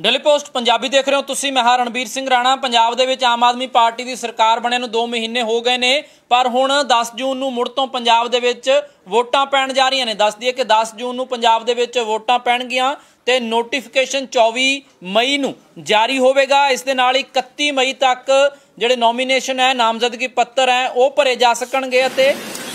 daily post Punjabi ਦੇਖ ਰਹੇ ਹੋ ਤੁਸੀਂ ਮੈਂ ਹਾਂ ਰਣਬੀਰ ਸਿੰਘ ਰਾਣਾ ਪੰਜਾਬ ਦੇ ਵਿੱਚ ਆਮ ਆਦਮੀ ਪਾਰਟੀ ਦੀ ਸਰਕਾਰ ਬਣੇ ਨੂੰ 2 ਮਹੀਨੇ ਹੋ ਗਏ ਨੇ ਪਰ ਹੁਣ 10 ਜੂਨ ਨੂੰ ਮੁੜ ਤੋਂ ਪੰਜਾਬ ਦੇ ਵਿੱਚ ਵੋਟਾਂ ਪੈਣ ਜਾ ਰਹੀਆਂ ਨੇ ਦੱਸ ਦਈਏ ਕਿ 10 ਜੂਨ ਨੂੰ ਪੰਜਾਬ ਦੇ ਵਿੱਚ ਵੋਟਾਂ ਪੈਣਗੀਆਂ ਤੇ ਨੋਟੀਫਿਕੇਸ਼ਨ 24 ਮਈ ਨੂੰ ਜਾਰੀ ਹੋਵੇਗਾ ਇਸ ਦੇ ਨਾਲ 31 ਮਈ ਤੱਕ ਜਿਹੜੇ ਨੋਮੀਨੇਸ਼ਨ ਹੈ ਨਾਮਜ਼ਦਗੀ ਪੱਤਰ ਹੈ ਉਹ ਭਰੇ ਜਾ ਸਕਣਗੇ ਅਤੇ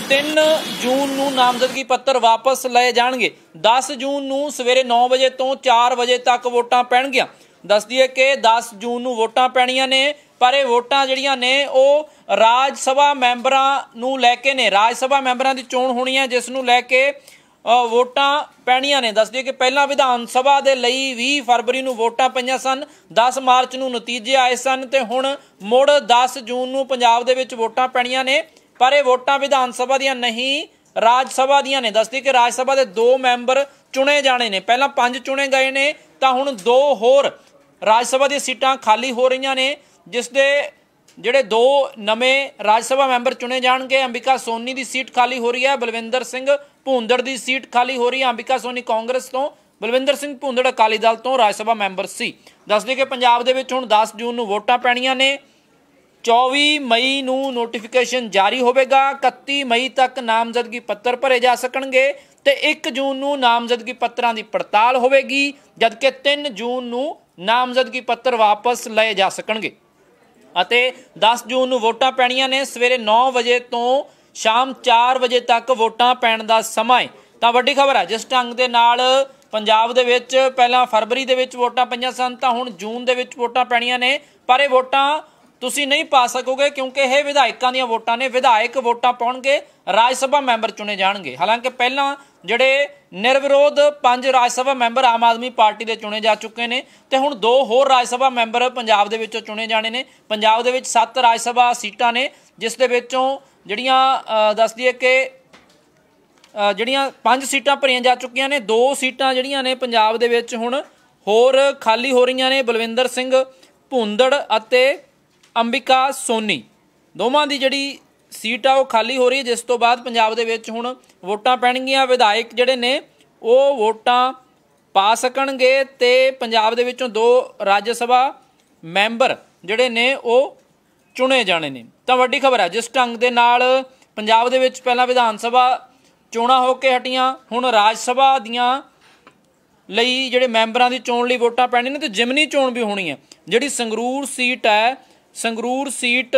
3 ਜੂਨ ਨੂੰ ਨਾਮਜ਼ਦਗੀ ਪੱਤਰ ਵਾਪਸ ਲਏ ਜਾਣਗੇ 10 ਜੂਨ ਨੂੰ ਸਵੇਰੇ 9 ਵਜੇ ਤੋਂ 4 ਵਜੇ ਤੱਕ ਵੋਟਾਂ ਪੈਣਗੀਆਂ ਦੱਸ ਦਈਏ ਕਿ 10 ਜੂਨ ਨੂੰ ਵੋਟਾਂ ਪੈਣੀਆਂ ਨੇ ਪਰ ਇਹ ਵੋਟਾਂ ਜਿਹੜੀਆਂ ਨੇ ਉਹ ਰਾਜ ਸਭਾ ਮੈਂਬਰਾਂ ਨੂੰ ਲੈ ਕੇ ਨੇ ਰਾਜ ਸਭਾ ਮੈਂਬਰਾਂ ਦੀ ਚੋਣ ਹੋਣੀ ਹੈ ਜਿਸ ਨੂੰ ਲੈ ਕੇ ਵੋਟਾਂ ਪੈਣੀਆਂ ਨੇ ਦੱਸ ਦਈਏ ਕਿ ਪਹਿਲਾਂ ਵਿਧਾਨ ਸਭਾ ਦੇ ਲਈ 20 ਫਰਵਰੀ ਨੂੰ ਵੋਟਾਂ ਪਈਆਂ ਸਨ 10 ਮਾਰਚ ਨੂੰ ਨਤੀਜੇ ਆਏ ਸਨ ਤੇ ਹੁਣ ਮੁੜ 10 ਜੂਨ ਨੂੰ ਪੰਜਾਬ ਦੇ ਵਿੱਚ ਵੋਟਾਂ ਪੈਣੀਆਂ ਨੇ ਪਰ ਇਹ ਵੋਟਾਂ ਵਿਧਾਨ ਸਭਾ ਦੀਆਂ ਨਹੀਂ ਰਾਜ ਸਭਾ ਦੀਆਂ ਨੇ ਦੱਸਦੀ ਕਿ ਰਾਜ ਸਭਾ ਦੇ ਦੋ ਮੈਂਬਰ ਚੁਣੇ ਜਾਣੇ ਨੇ ਪਹਿਲਾਂ ਪੰਜ ਚੁਣੇ ਗਏ ਨੇ ਤਾਂ ਹੁਣ ਦੋ ਹੋਰ ਰਾਜ ਸਭਾ ਦੀਆਂ ਸੀਟਾਂ ਖਾਲੀ ਹੋ ਰਹੀਆਂ ਨੇ ਜਿਸ ਦੇ ਜਿਹੜੇ ਦੋ ਨਵੇਂ ਰਾਜ ਸਭਾ ਮੈਂਬਰ ਚੁਣੇ ਜਾਣਗੇ ਅੰਬਿਕਾ ਸੋਨੀ ਦੀ ਸੀਟ ਖਾਲੀ ਹੋ ਰਹੀ ਹੈ ਬਲਵਿੰਦਰ ਸਿੰਘ ਭੂੰਦੜ ਦੀ ਸੀਟ ਖਾਲੀ ਹੋ ਰਹੀ ਹੈ ਅੰਬਿਕਾ ਸੋਨੀ ਕਾਂਗਰਸ ਤੋਂ ਬਲਵਿੰਦਰ ਸਿੰਘ ਭੂੰਦੜ ਅਕਾਲੀ ਦਲ ਤੋਂ ਰਾਜ ਸਭਾ ਮੈਂਬਰ ਸੀ ਦੱਸਦੇ ਕਿ ਪੰਜਾਬ ਦੇ ਵਿੱਚ ਹੁਣ 10 ਜੂਨ ਨੂੰ ਵੋਟਾਂ ਪੈਣੀਆਂ ਨੇ 24 ਮਈ ਨੂੰ ਨੋਟੀਫਿਕੇਸ਼ਨ ਜਾਰੀ ਹੋਵੇਗਾ 31 ਮਈ ਤੱਕ ਨਾਮਜ਼ਦਗੀ ਪੱਤਰ ਭਰੇ ਜਾ ਸਕਣਗੇ ਤੇ 1 ਜੂਨ ਨੂੰ ਨਾਮਜ਼ਦਗੀ ਪੱਤਰਾਂ ਦੀ ਪੜਤਾਲ ਹੋਵੇਗੀ ਜਦਕਿ 3 ਜੂਨ ਨੂੰ ਨਾਮਜ਼ਦਗੀ ਪੱਤਰ ਵਾਪਸ ਲਏ ਜਾ ਸਕਣਗੇ ਅਤੇ 10 ਜੂਨ ਨੂੰ ਵੋਟਾਂ ਪੈਣੀਆਂ ਨੇ ਸਵੇਰੇ 9 ਵਜੇ ਤੋਂ ਸ਼ਾਮ 4 ਵਜੇ ਤੱਕ ਵੋਟਾਂ ਪੈਣ ਦਾ ਸਮਾਂ ਹੈ ਤਾਂ ਵੱਡੀ ਖਬਰ ਹੈ ਜਿਸ ਢੰਗ ਦੇ ਨਾਲ ਪੰਜਾਬ ਦੇ ਵਿੱਚ ਪਹਿਲਾਂ ਫਰਵਰੀ ਦੇ ਵਿੱਚ ਵੋਟਾਂ ਪਈਆਂ ਸਨ ਤਾਂ ਹੁਣ ਜੂਨ ਦੇ ਵਿੱਚ ਵੋਟਾਂ ਪੈਣੀਆਂ ਨੇ ਪਰ ਇਹ ਵੋਟਾਂ ਤੁਸੀਂ ਨਹੀਂ ਪਾ ਸਕੋਗੇ ਕਿਉਂਕਿ ਇਹ ਵਿਧਾਇਕਾਂ ਦੀਆਂ ਵੋਟਾਂ ਨੇ ਵਿਧਾਇਕ ਵੋਟਾਂ ਪਾਉਣਗੇ ਰਾਜ ਸਭਾ ਮੈਂਬਰ ਚੁਣੇ ਜਾਣਗੇ ਹਾਲਾਂਕਿ ਪਹਿਲਾਂ ਜਿਹੜੇ ਨਿਰਵਿਰੋਧ ਪੰਜ ਰਾਜ ਸਭਾ ਮੈਂਬਰ ਆਮ ਆਦਮੀ ਪਾਰਟੀ ਦੇ ਚੁਣੇ ਜਾ ਚੁੱਕੇ ਨੇ ਤੇ ਹੁਣ ਦੋ ਹੋਰ ਰਾਜ ਸਭਾ ਮੈਂਬਰ ਪੰਜਾਬ ਦੇ ਵਿੱਚੋਂ ਚੁਣੇ ਜਾਣੇ ਨੇ ਪੰਜਾਬ ਦੇ ਵਿੱਚ ਸੱਤ ਰਾਜ ਸਭਾ ਸੀਟਾਂ ਨੇ ਜਿਸ ਦੇ ਵਿੱਚੋਂ ਜਿਹੜੀਆਂ ਦੱਸ ਦਈਏ ਕਿ ਜਿਹੜੀਆਂ ਪੰਜ ਸੀਟਾਂ ਭਰੀਆਂ ਜਾ ਚੁੱਕੀਆਂ ਨੇ ਦੋ ਸੀਟਾਂ ਜਿਹੜੀਆਂ ਨੇ ਪੰਜਾਬ ਦੇ ਵਿੱਚ ਹੁਣ ਹੋਰ ਖਾਲੀ ਹੋ ਰਹੀਆਂ ਨੇ ਬਲਵਿੰਦਰ ਸਿੰਘ ਭੁੰਦੜ ਅਤੇ ਅੰਬਿਕਾ ਸੋਨੀ ਦੋਵਾਂ ਦੀ ਜਿਹੜੀ ਸੀਟ ਆ ਉਹ ਖਾਲੀ ਹੋ ਰਹੀ ਹੈ ਜਿਸ ਤੋਂ ਬਾਅਦ ਪੰਜਾਬ ਦੇ ਵਿੱਚ ਹੁਣ ਵੋਟਾਂ ਪੈਣਗੀਆਂ ਵਿਧਾਇਕ ਜਿਹੜੇ ਨੇ ਉਹ ਵੋਟਾਂ ਪਾ ਸਕਣਗੇ ਤੇ ਪੰਜਾਬ ਦੇ ਵਿੱਚੋਂ ਦੋ ਰਾਜ ਸਭਾ ਮੈਂਬਰ ਜਿਹੜੇ ਨੇ ਉਹ ਚੁਣੇ ਜਾਣੇ ਨੇ ਤਾਂ ਵੱਡੀ ਖਬਰ ਹੈ ਜਿਸ ਢੰਗ ਦੇ ਨਾਲ ਪੰਜਾਬ ਦੇ ਵਿੱਚ ਪਹਿਲਾਂ ਵਿਧਾਨ ਸਭਾ ਚੋਣਾਂ ਹੋ ਕੇ ਹਟੀਆਂ ਹੁਣ ਰਾਜ ਸਭਾ ਦੀਆਂ ਲਈ ਜਿਹੜੇ ਮੈਂਬਰਾਂ ਦੀ ਚੋਣ ਲਈ ਵੋਟਾਂ ਪੈਣੀਆਂ ਨੇ ਤੇ ਜਿਮਨੀ ਚੋਣ ਵੀ ਹੋਣੀ ਹੈ ਜਿਹੜੀ ਸੰਗਰੂਰ ਸੀਟ ਹੈ ਸੰਗਰੂਰ ਸੀਟ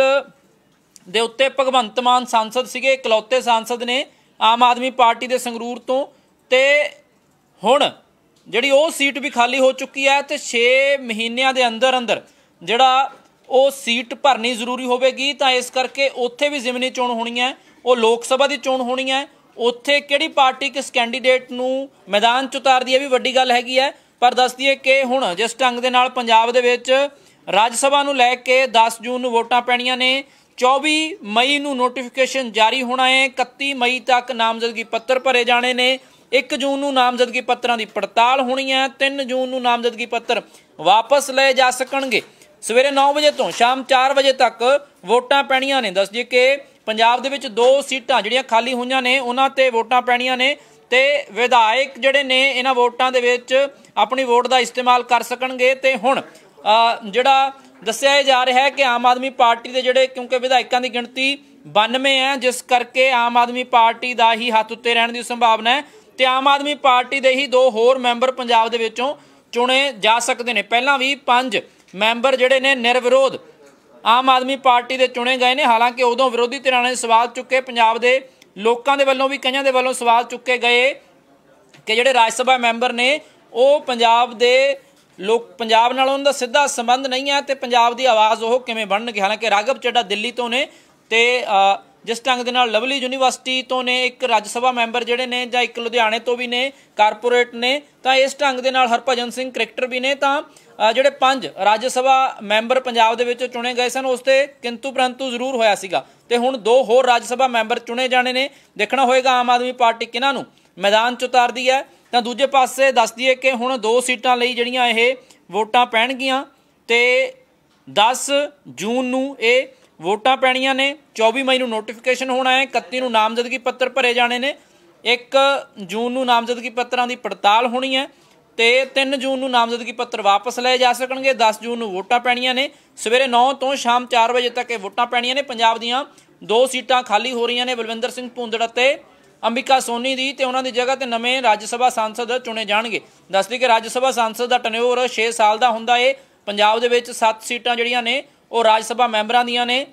ਦੇ ਉੱਤੇ ਭਗਵੰਤ ਮਾਨ ਸੰਸਦ ਸੀਗੇ ਇਕਲੌਤੇ ਸੰਸਦ ਨੇ ਆਮ ਆਦਮੀ ਪਾਰਟੀ ਦੇ ਸੰਗਰੂਰ ਤੋਂ ਤੇ ਹੁਣ ਜਿਹੜੀ ਉਹ ਸੀਟ ਵੀ ਖਾਲੀ ਹੋ ਚੁੱਕੀ ਹੈ ਤੇ 6 ਮਹੀਨਿਆਂ ਦੇ ਅੰਦਰ ਅੰਦਰ ਜਿਹੜਾ ਉਹ ਸੀਟ ਭਰਨੀ ਜ਼ਰੂਰੀ ਹੋਵੇਗੀ ਤਾਂ ਇਸ ਕਰਕੇ ਉੱਥੇ ਵੀ ਜ਼ਿਮਨੀ ਚੋਣ ਹੋਣੀ ਹੈ ਉਹ ਲੋਕ ਸਭਾ ਦੀ ਚੋਣ ਹੋਣੀ ਹੈ ਉੱਥੇ ਕਿਹੜੀ ਪਾਰਟੀ ਕਿਸ ਕੈਂਡੀਡੇਟ ਨੂੰ ਮੈਦਾਨ ਚ ਉਤਾਰਦੀ ਹੈ ਵੀ ਵੱਡੀ ਗੱਲ ਹੈਗੀ ਹੈ ਪਰ ਦੱਸ ਦਈਏ ਕਿ ਹੁਣ ਜਿਸ ਢੰਗ ਦੇ ਨਾਲ ਪੰਜਾਬ ਦੇ ਵਿੱਚ ਰਾਜ ਸਭਾ ਨੂੰ ਲੈ ਕੇ 10 ਜੂਨ ਨੂੰ ਵੋਟਾਂ ਪੈਣੀਆਂ ਨੇ 24 ਮਈ ਨੂੰ ਨੋਟੀਫਿਕੇਸ਼ਨ ਜਾਰੀ ਹੋਣਾ ਹੈ 31 ਮਈ ਤੱਕ ਨਾਮਜ਼ਦਗੀ ਪੱਤਰ ਭਰੇ ਜਾਣੇ ਨੇ 1 ਜੂਨ ਨੂੰ ਨਾਮਜ਼ਦਗੀ ਪੱਤਰਾਂ ਦੀ ਪੜਤਾਲ ਹੋਣੀ ਹੈ 3 ਜੂਨ ਨੂੰ ਨਾਮਜ਼ਦਗੀ ਪੱਤਰ ਵਾਪਸ ਲਏ ਜਾ ਸਕਣਗੇ ਸਵੇਰੇ 9 ਵਜੇ ਤੋਂ ਸ਼ਾਮ 4 ਵਜੇ ਤੱਕ ਵੋਟਾਂ ਪੈਣੀਆਂ ਨੇ ਦੱਸ ਦਈਏ ਕਿ ਪੰਜਾਬ ਦੇ ਵਿੱਚ ਦੋ ਸੀਟਾਂ ਜਿਹੜੀਆਂ ਖਾਲੀ ਹੋਈਆਂ ਨੇ ਉਹਨਾਂ ਤੇ ਵੋਟਾਂ ਪੈਣੀਆਂ ਨੇ ਤੇ ਵਿਧਾਇਕ ਜਿਹੜੇ ਨੇ ਇਹਨਾਂ ਵੋਟਾਂ ਦੇ ਵਿੱਚ ਆਪਣੀ ਵੋਟ ਦਾ ਇਸਤੇਮਾਲ ਕਰ ਸਕਣਗੇ ਤੇ ਹੁਣ ਜਿਹੜਾ ਦੱਸਿਆ ਜਾ ਰਿਹਾ ਹੈ ਕਿ ਆਮ ਆਦਮੀ ਪਾਰਟੀ ਦੇ ਜਿਹੜੇ ਕਿਉਂਕਿ ਵਿਧਾਇਕਾਂ ਦੀ ਗਿਣਤੀ 92 ਹੈ ਜਿਸ ਕਰਕੇ ਆਮ ਆਦਮੀ ਪਾਰਟੀ ਦਾ ਹੀ ਹੱਥ ਉੱਤੇ ਰਹਿਣ ਦੀ ਸੰਭਾਵਨਾ ਹੈ ਤੇ ਆਮ ਆਦਮੀ ਪਾਰਟੀ ਦੇ ਹੀ ਦੋ ਹੋਰ ਮੈਂਬਰ ਪੰਜਾਬ ਦੇ ਵਿੱਚੋਂ ਚੁਣੇ ਜਾ ਸਕਦੇ ਨੇ ਪਹਿਲਾਂ ਵੀ ਪੰਜ ਮੈਂਬਰ ਜਿਹੜੇ ਨੇ ਨਿਰਵਿਰੋਧ ਆਮ ਆਦਮੀ ਪਾਰਟੀ ਦੇ ਚੁਣੇ ਗਏ ਨੇ ਹਾਲਾਂਕਿ ਉਦੋਂ ਵਿਰੋਧੀ ਧਿਰਾਂ ਨੇ ਸਵਾਲ ਚੁੱਕੇ ਪੰਜਾਬ ਦੇ ਲੋਕਾਂ ਦੇ ਵੱਲੋਂ ਵੀ ਕਈਆਂ ਦੇ ਵੱਲੋਂ ਸਵਾਲ ਚੁੱਕੇ ਗਏ ਕਿ ਜਿਹੜੇ ਰਾਜ ਸਭਾ ਮੈਂਬਰ ਨੇ ਉਹ ਪੰਜਾਬ ਦੇ ਲੋਕ ਪੰਜਾਬ ਨਾਲ ਉਹਨਾਂ ਦਾ ਸਿੱਧਾ ਸੰਬੰਧ ਨਹੀਂ ਹੈ ਤੇ ਪੰਜਾਬ ਦੀ ਆਵਾਜ਼ ਉਹ ਕਿਵੇਂ ਬਣਨਗੇ ਹਾਲਾਂਕਿ ਰਾਗਵ ਚੱਡਾ ਦਿੱਲੀ ਤੋਂ ਨੇ ਤੇ ਜਿਸ ਢੰਗ ਦੇ ਨਾਲ ਲਵਲੀ ਯੂਨੀਵਰਸਿਟੀ ਤੋਂ ਨੇ ਇੱਕ ਰਾਜ ਸਭਾ ਮੈਂਬਰ ਜਿਹੜੇ ਨੇ ਜਾਂ ਇੱਕ ਲੁਧਿਆਣੇ ਤੋਂ ਵੀ ਨੇ ਕਾਰਪੋਰੇਟ ਨੇ ਤਾਂ ਇਸ ਢੰਗ ਦੇ ਨਾਲ ਹਰਪਜਨ ਸਿੰਘ ਕ੍ਰਿਕਟਰ ਵੀ ਨੇ ਤਾਂ ਜਿਹੜੇ ਪੰਜ ਰਾਜ ਸਭਾ ਮੈਂਬਰ ਪੰਜਾਬ ਦੇ ਵਿੱਚ ਚੁਣੇ ਗਏ ਸਨ ਉਸ ਤੇ ਕਿੰਤੂ ਪ੍ਰੰਤੂ ਜ਼ਰੂਰ ਹੋਇਆ ਸੀਗਾ ਤੇ ਹੁਣ ਦੋ ਹੋਰ ਰਾਜ ਸਭਾ ਮੈਂਬਰ ਚੁਣੇ ਜਾਣੇ ਨੇ ਦੇਖਣਾ ਹੋਏਗਾ ਆਮ ਆਦਮੀ ਪਾਰਟੀ ਕਿਨਾਂ ਨੂੰ ਮੈਦਾਨ ਚ ਉਤਾਰਦੀ ਹੈ ਤਾਂ ਦੂਜੇ ਪਾਸੇ ਦੱਸ ਦਈਏ ਕਿ ਹੁਣ ਦੋ ਸੀਟਾਂ ਲਈ ਜਿਹੜੀਆਂ ਇਹ ਵੋਟਾਂ ਪੈਣਗੀਆਂ ਤੇ 10 ਜੂਨ ਨੂੰ ਇਹ ਵੋਟਾਂ ਪੈਣੀਆਂ ਨੇ 24 ਮਈ ਨੂੰ ਨੋਟੀਫਿਕੇਸ਼ਨ ਹੋਣਾ ਹੈ 31 ਨੂੰ ਨਾਮਜ਼ਦਗੀ ਪੱਤਰ ਭਰੇ ਜਾਣੇ ਨੇ 1 ਜੂਨ ਨੂੰ ਨਾਮਜ਼ਦਗੀ ਪੱਤਰਾਂ ਦੀ ਪੜਤਾਲ ਹੋਣੀ ਹੈ ਤੇ 3 ਜੂਨ ਨੂੰ ਨਾਮਜ਼ਦਗੀ ਪੱਤਰ ਵਾਪਸ ਲਏ ਜਾ ਸਕਣਗੇ 10 ਜੂਨ ਨੂੰ ਵੋਟਾਂ ਪੈਣੀਆਂ ਨੇ ਸਵੇਰੇ 9 ਤੋਂ ਸ਼ਾਮ 4 ਵਜੇ ਤੱਕ ਇਹ ਵੋਟਾਂ ਪੈਣੀਆਂ ਨੇ ਪੰਜਾਬ ਦੀਆਂ ਦੋ ਸੀਟਾਂ ਖਾਲੀ ਹੋ ਰਹੀਆਂ ਨੇ ਬਲਵਿੰਦਰ ਸਿੰਘ ਪੁੰਦੜ ਅਤੇ ਅੰਬਿਕਾ ਸੋਨੀ ਦੀ ਤੇ ਉਹਨਾਂ ਦੀ ਜਗ੍ਹਾ ਤੇ ਨਵੇਂ ਰਾਜ ਸਭਾ ਸੰਸਦ ਚੁਣੇ ਜਾਣਗੇ ਦੱਸਦੇ ਕਿ ਰਾਜ ਸਭਾ ਸੰਸਦ ਦਾ ਟਨਿਓਰ 6 ਸਾਲ ਦਾ ਹੁੰਦਾ ਏ ਪੰਜਾਬ ਦੇ ਵਿੱਚ 7 ਸੀਟਾਂ ਜਿਹੜੀਆਂ ਨੇ ਉਹ ਰਾਜ ਸਭਾ ਮੈਂਬਰਾਂ ਦੀਆਂ ਨੇ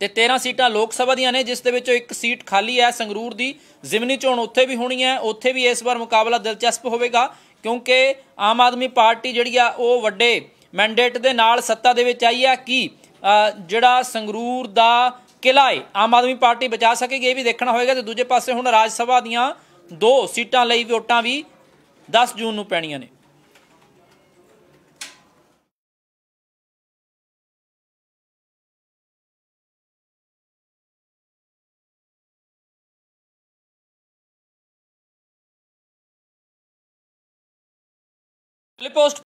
ਤੇ 13 ਸੀਟਾਂ ਲੋਕ ਸਭਾ ਦੀਆਂ ਨੇ ਜਿਸ ਦੇ ਵਿੱਚੋਂ ਇੱਕ ਸੀਟ ਖਾਲੀ ਹੈ ਸੰਗਰੂਰ ਦੀ ਜ਼ਿਮਨੀ ਚੋਣ ਉੱਥੇ ਵੀ ਹੋਣੀ ਹੈ ਉੱਥੇ ਵੀ ਇਸ ਵਾਰ ਮੁਕਾਬਲਾ ਦਿਲਚਸਪ ਹੋਵੇਗਾ ਕਿਉਂਕਿ ਆਮ ਆਦਮੀ ਪਾਰਟੀ ਜਿਹੜੀ ਆ ਉਹ ਵੱਡੇ ਮੈਂਡੇਟ ਦੇ ਨਾਲ ਸੱਤਾ ਦੇ ਵਿੱਚ ਆਈ ਹੈ ਕਿ ਜਿਹੜਾ ਸੰਗਰੂਰ ਦਾ ਕਿਲਾ ਹੈ ਆਮ ਆਦਮੀ ਪਾਰਟੀ ਬਚਾ ਸਕੇਗੀ ਇਹ ਵੀ ਦੇਖਣਾ ਹੋਏਗਾ ਤੇ ਦੂਜੇ ਪਾਸੇ ਹੁਣ ਰਾਜ ਸਭਾ ਦੀਆਂ ਦੋ ਸੀਟਾਂ ਲਈ ਵੋਟਾਂ ਵੀ 10 ਜੂਨ ਨੂੰ ਪੈਣੀਆਂ ਨੇ ਪੋਸਟ